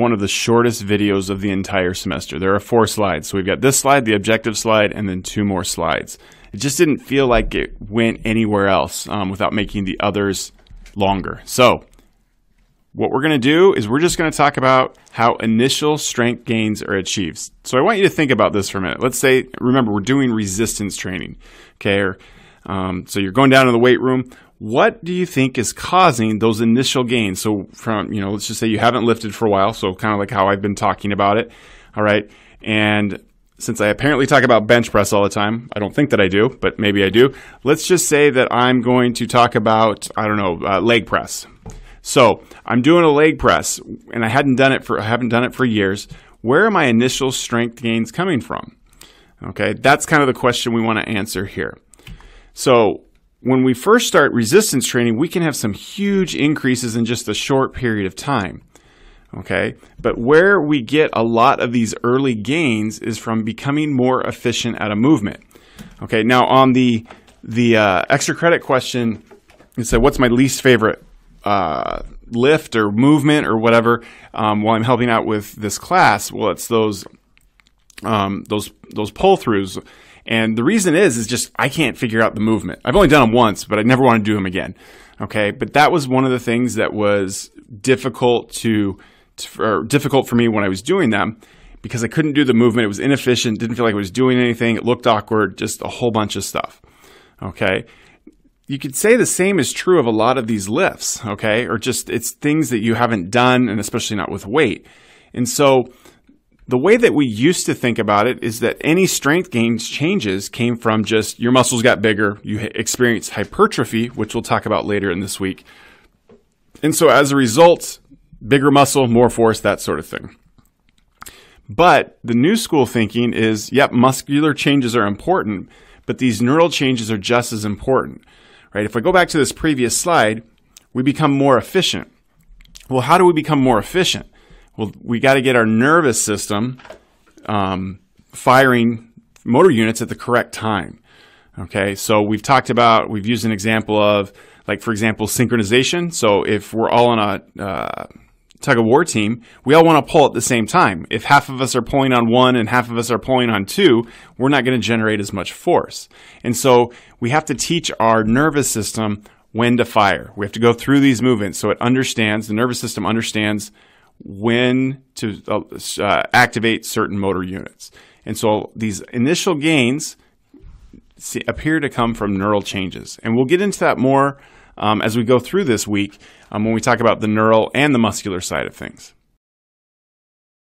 one of the shortest videos of the entire semester. There are four slides. So we've got this slide, the objective slide, and then two more slides. It just didn't feel like it went anywhere else um, without making the others longer. So what we're going to do is we're just going to talk about how initial strength gains are achieved. So I want you to think about this for a minute. Let's say, remember, we're doing resistance training, okay? Or, um, so you're going down to the weight room. What do you think is causing those initial gains? So from, you know, let's just say you haven't lifted for a while, so kind of like how I've been talking about it, all right? And since I apparently talk about bench press all the time, I don't think that I do, but maybe I do. Let's just say that I'm going to talk about, I don't know, uh, leg press. So I'm doing a leg press, and I hadn't done it for I haven't done it for years. Where are my initial strength gains coming from? Okay, that's kind of the question we want to answer here. So when we first start resistance training, we can have some huge increases in just a short period of time. Okay, but where we get a lot of these early gains is from becoming more efficient at a movement. Okay, now on the the uh, extra credit question, it said, "What's my least favorite uh, lift or movement or whatever?" Um, while I'm helping out with this class, well, it's those um, those those pull throughs and the reason is, is just I can't figure out the movement. I've only done them once, but I never want to do them again. Okay. But that was one of the things that was difficult to, to difficult for me when I was doing them because I couldn't do the movement. It was inefficient. Didn't feel like I was doing anything. It looked awkward, just a whole bunch of stuff. Okay. You could say the same is true of a lot of these lifts. Okay. Or just it's things that you haven't done and especially not with weight. And so the way that we used to think about it is that any strength gains changes came from just your muscles got bigger, you experienced hypertrophy, which we'll talk about later in this week. And so as a result, bigger muscle, more force, that sort of thing. But the new school thinking is yep, muscular changes are important, but these neural changes are just as important. Right? If I go back to this previous slide, we become more efficient. Well, how do we become more efficient? Well, we got to get our nervous system um, firing motor units at the correct time. Okay, so we've talked about, we've used an example of, like, for example, synchronization. So if we're all on a uh, tug of war team, we all want to pull at the same time. If half of us are pulling on one and half of us are pulling on two, we're not going to generate as much force. And so we have to teach our nervous system when to fire. We have to go through these movements so it understands, the nervous system understands when to uh, uh, activate certain motor units. And so these initial gains see, appear to come from neural changes. And we'll get into that more um, as we go through this week um, when we talk about the neural and the muscular side of things.